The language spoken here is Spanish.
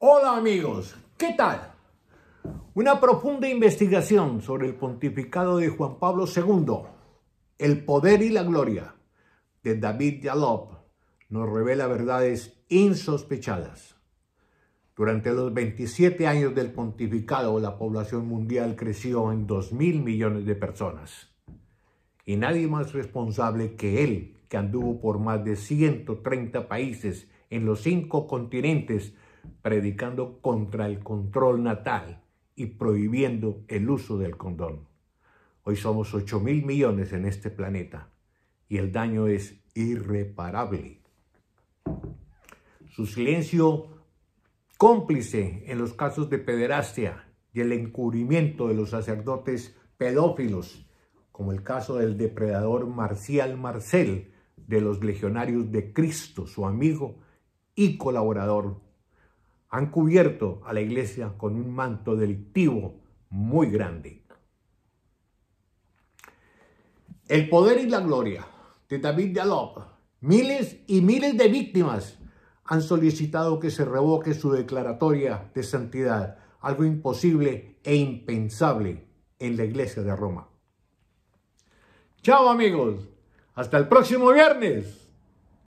Hola amigos, ¿qué tal? Una profunda investigación sobre el pontificado de Juan Pablo II, el poder y la gloria, de David Yalop, nos revela verdades insospechadas. Durante los 27 años del pontificado, la población mundial creció en 2.000 millones de personas. Y nadie más responsable que él, que anduvo por más de 130 países en los cinco continentes, predicando contra el control natal y prohibiendo el uso del condón. Hoy somos 8 mil millones en este planeta y el daño es irreparable. Su silencio cómplice en los casos de pederastia y el encubrimiento de los sacerdotes pedófilos, como el caso del depredador Marcial Marcel de los Legionarios de Cristo, su amigo y colaborador han cubierto a la iglesia con un manto delictivo muy grande. El poder y la gloria de David Alop, miles y miles de víctimas han solicitado que se revoque su declaratoria de santidad, algo imposible e impensable en la iglesia de Roma. Chao amigos, hasta el próximo viernes.